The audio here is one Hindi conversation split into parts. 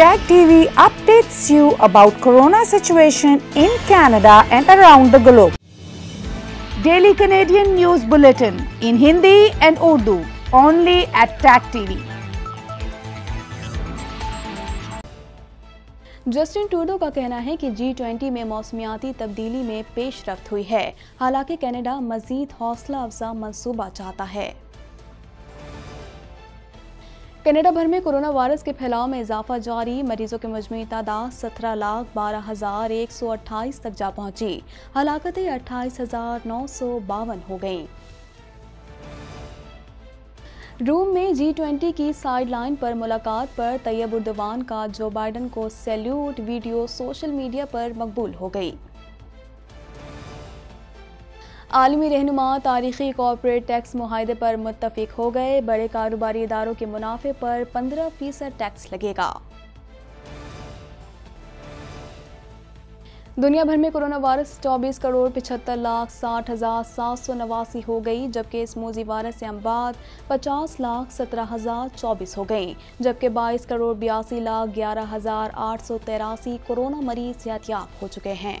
Tag TV updates you about corona situation in Canada and around the globe. Daily Canadian News Bulletin in Hindi and Urdu only at Tag TV. Justin टूडो का कहना है कि जी ट्वेंटी में मौसमियाती तब्दीली में पेशरफ हुई है हालांकि कनाडा मजीद हौसला अफजा मनसूबा चाहता है कनाडा भर में कोरोना वायरस के फैलाव में इजाफा जारी मरीजों की मजमू तादाद सत्रह लाख बारह हजार एक सौ अट्ठाईस तक जा पहुंची हलाकतें अट्ठाईस हजार नौ सौ बावन हो गईं रूम में जी ट्वेंटी की साइडलाइन पर मुलाकात पर तैयब उर्दवान का जो बाइडन को सैल्यूट वीडियो सोशल मीडिया पर मकबूल हो गई आलमी रहनुमा तारीखी कॉरपोरेट टैक्स माहदे पर मुतफिक हो गए बड़े कारोबारी इदारों के मुनाफे पर पंद्रह फीसद टैक्स लगेगा दुनिया भर में कोरोना वायरस चौबीस करोड़ पिछहत्तर लाख साठ हज़ार सात सौ नवासी हो गई जबकि इस मोजी वायरस से अम्बाद पचास लाख सत्रह हज़ार चौबीस हो गई जबकि बाईस करोड़ बयासी लाख ग्यारह हज़ार आठ सौ तेरासी कोरोना मरीज यातियाब हो चुके हैं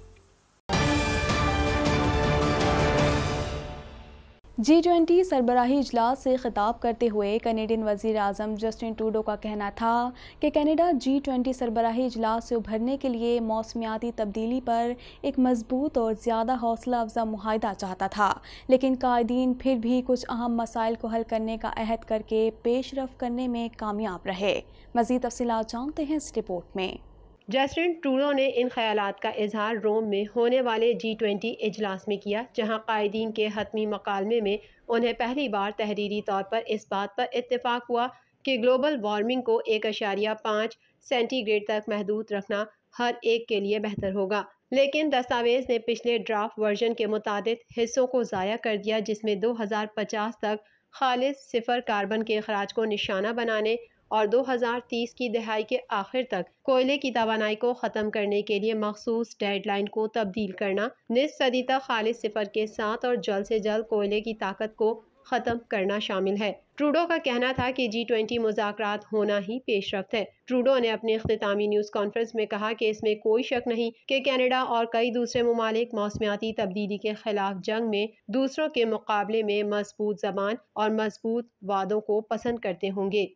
जी ट्वेंटी सरबराही इजलास से खिताब करते हुए कनेडियन वजीर अजम जस्टिन टूडो का कहना था कि कनाडा जी ट्वेंटी सरबराही इजलास से उभरने के लिए मौसमियाती तब्दीली पर एक मजबूत और ज़्यादा हौसला अफजा माहिदा चाहता था लेकिन कायदीन फिर भी कुछ अहम मसाइल को हल करने का अहद करके पेशरफ करने में कामयाब रहे मज़ीद तफसलत जानते हैं इस रिपोर्ट में जस्टिन ट्रूडो ने इन ख्याल का इजहार रोम में होने वाले जी ट्वेंटी इजलास में किया जहाँ कायदीन के हतमी मकालमे में उन्हें पहली बार तहरीरी तौर पर इस बात पर इतफाक़ हुआ कि ग्लोबल वार्मिंग को एक अशारिया पाँच सेंटीग्रेड तक महदूद रखना हर एक के लिए बेहतर होगा लेकिन दस्तावेज ने पिछले ड्राफ्ट वर्जन के मुताद हिस्सों को ज़ाया कर दिया जिसमें पचास तक खालिद सिफर कार्बन के अखराज को निशाना बनाने और 2030 की दहाई के आखिर तक कोयले की तोानाई को ख़त्म करने के लिए मखसूस डेडलाइन को तब्दील करना निस सदी तक खालिद सिफर के साथ और जल्द से जल्द कोयले की ताकत को ख़त्म करना शामिल है ट्रूडो का कहना था कि जी ट्वेंटी मुजाकर होना ही पेशरफ है ट्रूडो ने अपने अख्तामी न्यूज़ कॉन्फ्रेंस में कहा कि इसमें कोई शक नहीं कि कनाडा और कई दूसरे ममालिक मौसमियाती तब्दीली के खिलाफ जंग में दूसरों के मुकाबले में मजबूत जबान और मजबूत वादों को पसंद करते होंगे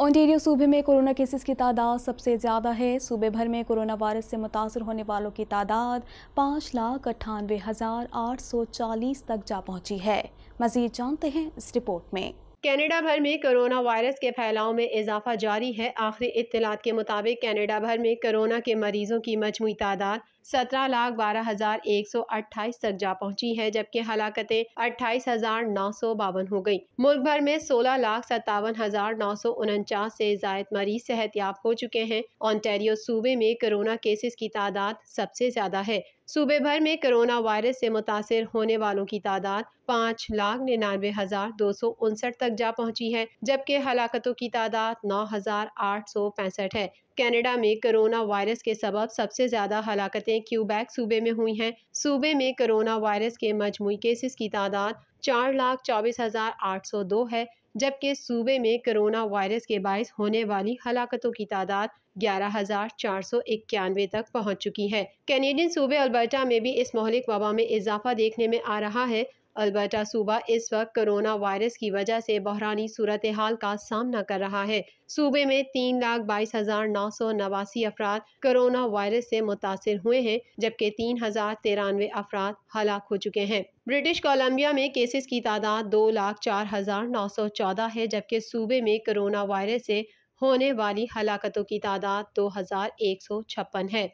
ओंटेरियो सूबे में कोरोना केसेस की तादाद सबसे ज़्यादा है सूबे भर में कोरोना वायरस से मुतासर होने वालों की तादाद पाँच लाख अट्ठानवे हज़ार आठ सौ चालीस तक जा पहुंची है मजीद जानते हैं इस रिपोर्ट में कनाडा भर में कोरोना वायरस के फैलाव में इजाफा जारी है आखिरी इतलात के मुताबिक कनाडा भर में कोरोना के मरीजों की मजमू तादाद सत्रह लाख बारह हजार एक सौ अट्ठाईस तक जा पहुंची है जबकि हलाकतें अट्ठाईस हजार नौ सौ बावन हो गयी मुल्क भर में सोलह लाख सत्तावन हजार नौ सौ उनचास ऐसी जायद मरीज सेहत याब हो चुके हैं ऑनटेरियो सूबे में कोरोना केसेस की तादाद सबसे ज्यादा है सूबे भर में कोरोना वायरस से मुतासर होने वालों की तादाद पाँच लाख निन्यानवे हजार दो सौ उनसठ तक जा पहुंची है जबकि हलाकतों की तादाद नौ हजार आठ सौ पैंसठ है कैनेडा में कोरोना वायरस के सबब सबसे ज्यादा हलाकतें मौतें क्यूबैक सूबे में हुई हैं सूबे में कोरोना वायरस के मजमू केसेस की तादाद चार लाख चौबीस हज़ार आठ सौ दो है जबकि सूबे में कोरोना वायरस के बायस होने वाली हलाकतों की तादाद ग्यारह हजार चार सौ इक्यानवे तक पहुँच चुकी है कैनेडियन सूबे अल्बर्टा में भी इस मोहलिक वबा में इजाफा देखने में आ रहा है अलबर्टा सूबा इस वक्त कोरोना वायरस की वजह से बहरानी सूरत हाल का सामना कर रहा है सूबे में तीन लाख बाईस हजार नौ सौ नवासी अफराद कोरोना वायरस से मुतासर हुए हैं जबकि तीन हजार तिरानवे अफराद हलाक हो चुके हैं ब्रिटिश कोलंबिया में केसेस की तादाद दो लाख चार हजार नौ सौ चौदह है जबकि सूबे में कोरोना वायरस से होने वाली हलाकतों की तादाद दो हजार एक सौ छप्पन है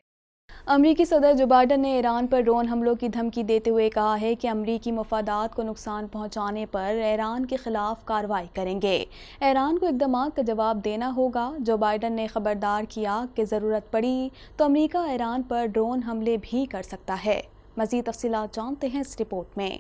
अमरीकी सदर जो बाइडन ने ईरान पर ड्रोन हमलों की धमकी देते हुए कहा है कि अमरीकी मफादात को नुकसान पहुंचाने पर ईरान के खिलाफ कार्रवाई करेंगे ईरान को इकदाम का जवाब देना होगा जो बाइडन ने खबरदार किया कि ज़रूरत पड़ी तो अमरीका ईरान पर ड्रोन हमले भी कर सकता है मजीद तफसी जानते हैं इस रिपोर्ट में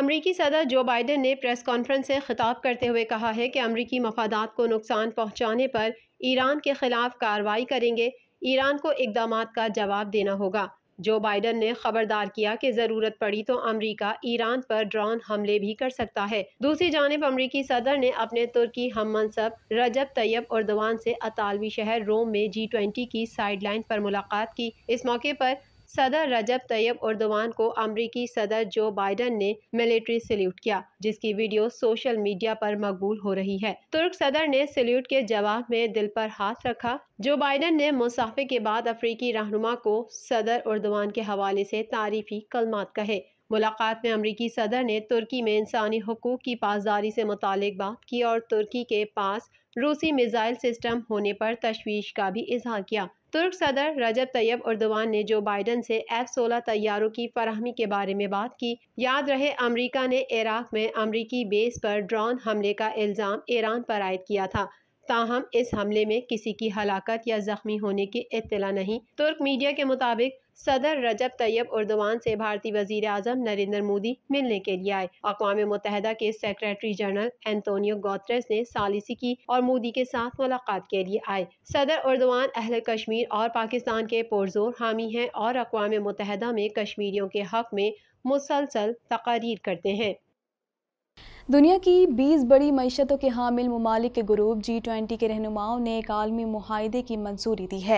अमरीकी सदर जो बाइडन ने प्रेस कॉन्फ्रेंस से खिताब करते हुए कहा है कि अमरीकी मफादात को नुकसान पहुँचाने पर ईरान के खिलाफ कार्रवाई करेंगे ईरान को इकदाम का जवाब देना होगा जो बाइडन ने खबरदार किया कि जरूरत पड़ी तो अमेरिका ईरान पर ड्रोन हमले भी कर सकता है दूसरी जानब अमरीकी सदर ने अपने तुर्की हम मनसब रजब तैयब और दवान से अतालवी शहर रोम में जी ट्वेंटी की साइडलाइन पर मुलाकात की इस मौके पर सदर रजब तैयब उर्दवान को अमरीकी सदर जो बाइडन ने मिलिट्री सल्यूट किया जिसकी वीडियो सोशल मीडिया पर मकबूल हो रही है तुर्क सदर ने सल्यूट के जवाब में दिल पर हाथ रखा जो बाइडन ने मुसाफे के बाद अफ्रीकी रहनुमा को सदर उर्दवान के हवाले से तारीफी कलमात कहे मुलाकात में अमरीकी सदर ने तुर्की में इंसानी हकूक़ की पासदारी से मुतक बात की और तुर्की के पास रूसी मिज़ाइल सिस्टम होने पर तशवीश का भी इजहार किया तुर्क सदर रजब तैयब उर्दवान ने जो बाइडन से एफ सोलह तैयारों की फरहमी के बारे में बात की याद रहे अमरीका ने इराक में अमरीकी बेस पर ड्रोन हमले का इल्ज़ाम ईरान पर आयद किया था ताहम इस हमले में किसी की हलाकत या जख्मी होने की इतला नहीं तुर्क मीडिया के मुताबिक सदर रजब तैयब उर्दवान से भारतीय वजीर अजम नरेंद्र मोदी मिलने के लिए आए अकवा मुतहदा के सेक्रेटरी जनरल एंटोनियो गोत्रेस ने सालिसी की और मोदी के साथ मुलाकात के लिए आए सदर उर्दवान अहल कश्मीर और पाकिस्तान के पुरजोर हामी हैं और अकवा मुतहदा में कश्मीरियों के हक में मुसलसल तकारीर करते हैं दुनिया की 20 बड़ी मीशतों के हामिल ममालिक के ग्रुप जी ट्वेंटी के रहनुमाओं ने एक आलमी माहदे की मंजूरी दी है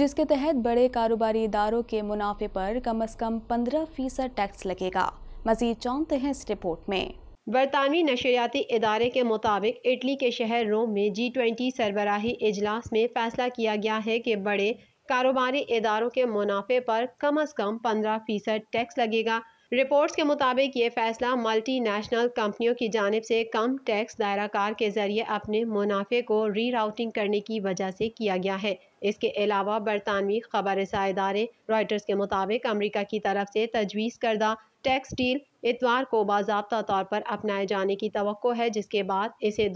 जिसके तहत बड़े कारोबारी इदारों के मुनाफे पर कम अज़ कम पंद्रह फीसद टैक्स लगेगा मजीद चौंते हैं इस रिपोर्ट में बरतानवी नशरियाती इदारे के मुताबिक इटली के शहर रोम में जी ट्वेंटी सरबराही इजलास में फैसला किया गया है कि बड़े कारोबारी इदारों के मुनाफे पर कम अज़ कम पंद्रह फीसद टैक्स लगेगा रिपोर्ट्स के मुताबिक ये फैसला मल्टीनेशनल कंपनियों की जानब से कम टैक्स दायराकार के जरिए अपने मुनाफे को रीराउटिंग करने की वजह से किया गया है इसके अलावा बरतानवी खबर इदारे रॉयटर्स के मुताबिक अमरीका की तरफ से तजवीज़ करदा टैक्स डील इतवार को बाबा तौर पर अपनाए जाने की तो है जिसके बाद इसे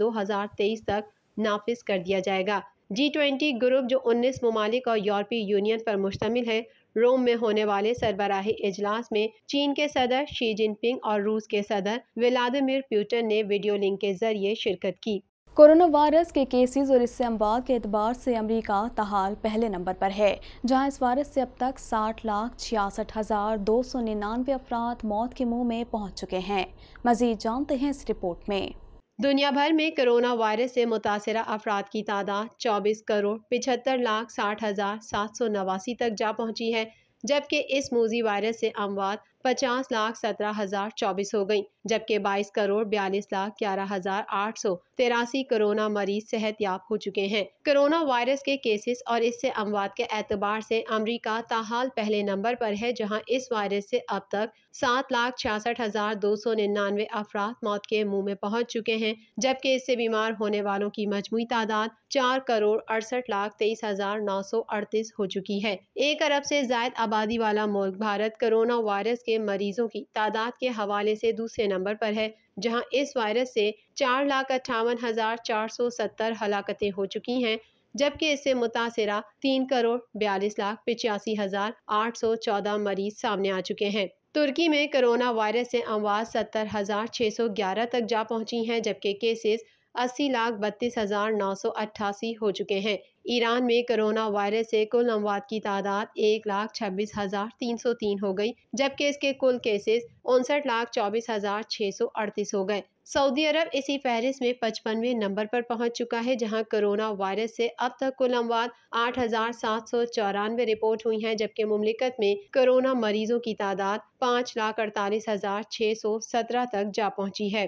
तेईस तक नाफिज कर दिया जाएगा जी ट्वेंटी ग्रुप जो 19 ममालिक और यूरोपीय यूनियन पर मुश्तमिल है रोम में होने वाले सरबराही इजलास में चीन के सदर शी जिनपिंग और रूस के सदर व्लादिमिर प्यूटन ने वीडियो लिंक के जरिए शिरकत की कोरोना वायरस के केसेस और इससे अमवाद के अतबार से अमेरिका तहाल पहले नंबर पर है जहां इस वायरस से अब तक साठ लाख छियासठ हज़ार दो सौ निन्यानवे अफराद मौत के मुंह में पहुंच चुके हैं मजीद जानते हैं इस रिपोर्ट में दुनिया भर में कोरोना वायरस से मुतासर अफराद की तादाद चौबीस करोड़ पिछहत्तर लाख साठ हज़ार सात सौ नवासी तक जा पहुंची है जबकि इस मूजी वायरस से अमवात पचास लाख सत्रह हजार चौबीस हो गई जबकि बाईस करोड़ बयालीस लाख ग्यारह हजार आठ सौ तिरासी कोरोना मरीज सेहत याब हो चुके हैं कोरोना वायरस के केसेस और इससे अमवात के एतबार से अमरीका ताहाल पहले नंबर पर है जहां इस वायरस से अब तक सात लाख छियासठ हजार दो सौ निन्यानवे अफराद मौत के मुंह में पहुंच चुके हैं जबकि इससे बीमार होने वालों की मजमू तादाद चार करोड़ अड़सठ लाख तेईस हजार नौ सौ अड़तीस हो चुकी है एक अरब से जायद आबादी वाला मुल्क भारत कोरोना वायरस के मरीजों की तादाद के हवाले से दूसरे नंबर पर है जहां इस वायरस से चार लाख अट्ठावन हज़ार चार सौ सत्तर हलाकतें हो चुकी हैं जबकि इससे मुतासरा तीन करोड़ बयालीस लाख पिचासी हज़ार आठ सौ चौदह मरीज सामने आ चुके हैं तुर्की में कोरोना वायरस से अमवाज सत्तर हज़ार छः सौ ग्यारह तक जा पहुंची हैं जबकि केसेस अस्सी लाख बत्तीस हज़ार नौ सौ अट्ठासी हो चुके हैं ईरान में कोरोना वायरस से कुल अमवात की तादाद एक लाख छब्बीस हज़ार तीन सौ तीन हो गई जबकि इसके कुल केसेस उनसठ लाख चौबीस हज़ार छः सौ अड़तीस हो गए सऊदी अरब इसी फहरिस्त में पचपनवे नंबर पर पहुंच चुका है जहां कोरोना वायरस से अब तक कुल अमवात आठ हजार सात सौ चौरानवे रिपोर्ट हुई है जबकि मुमलिकत में कोरोना मरीजों की तादाद पाँच लाख अड़तालीस हजार छः सौ सत्रह तक जा पहुंची है